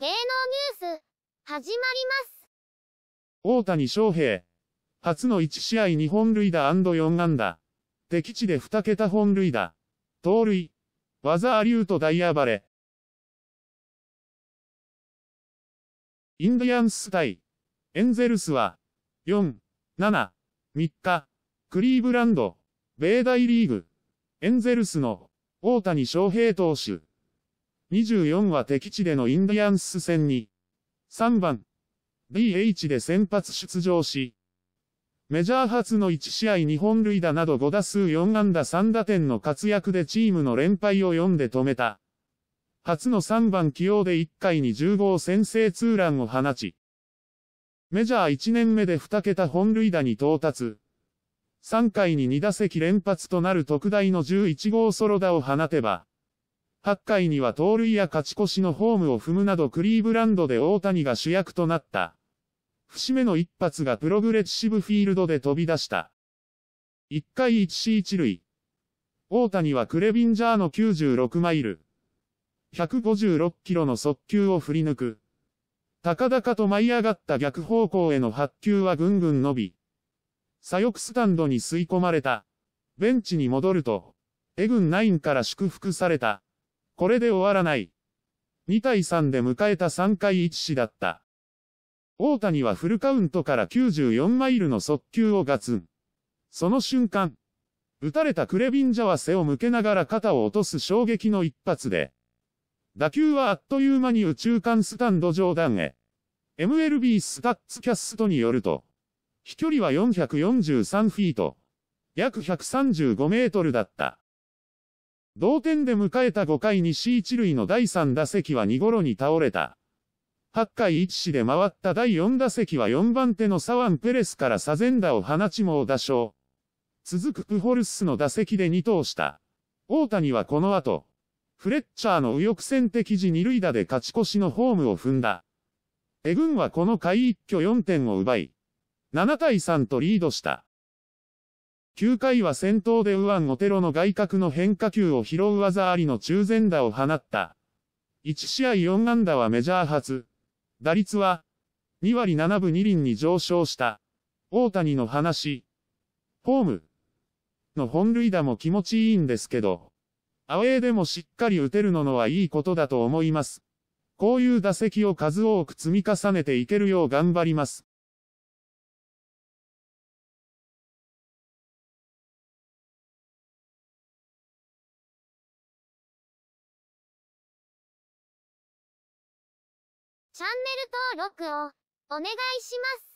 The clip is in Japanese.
芸能ニュース、始まります。大谷翔平。初の1試合2本塁打 &4 安打。敵地で2桁本塁打。盗塁。技ありゅうと大暴れ。インディアンス対、エンゼルスは、4、7、3日、クリーブランド、米大リーグ、エンゼルスの、大谷翔平投手。24は敵地でのインディアンス戦に、3番、DH で先発出場し、メジャー初の1試合2本塁打など5打数4安打3打点の活躍でチームの連敗を4で止めた。初の3番起用で1回に10号先制ツーランを放ち、メジャー1年目で2桁本塁打に到達。3回に2打席連発となる特大の11号ソロ打を放てば、8回には盗塁や勝ち越しのホームを踏むなどクリーブランドで大谷が主役となった。節目の一発がプログレッシブフィールドで飛び出した。1回1死1塁。大谷はクレビンジャーの96マイル。156キロの速球を振り抜く。高々と舞い上がった逆方向への発球はぐんぐん伸び。左翼スタンドに吸い込まれた。ベンチに戻ると、エグン9から祝福された。これで終わらない。2対3で迎えた3回1死だった。大谷はフルカウントから94マイルの速球をガツン。その瞬間、打たれたクレビンジャは背を向けながら肩を落とす衝撃の一発で、打球はあっという間に宇宙間スタンド上段へ。MLB スタッツキャストによると、飛距離は443フィート、約135メートルだった。同点で迎えた5回に C 一塁の第3打席は2ゴロに倒れた。8回1死で回った第4打席は4番手のサワン・ペレスからサゼンダを放ち猛打賞。続くプホルスの打席で2投した。大谷はこの後、フレッチャーの右翼戦的時二塁打で勝ち越しのホームを踏んだ。エグンはこの回一挙4点を奪い、7対3とリードした。9回は先頭で右腕オテロの外角の変化球を拾う技ありの中前打を放った。1試合4安打はメジャー初。打率は、2割7分2厘に上昇した。大谷の話。ホームの本塁打も気持ちいいんですけど、アウェーでもしっかり打てるのはいいことだと思います。こういう打席を数多く積み重ねていけるよう頑張ります。チャンネル登録をお願いします。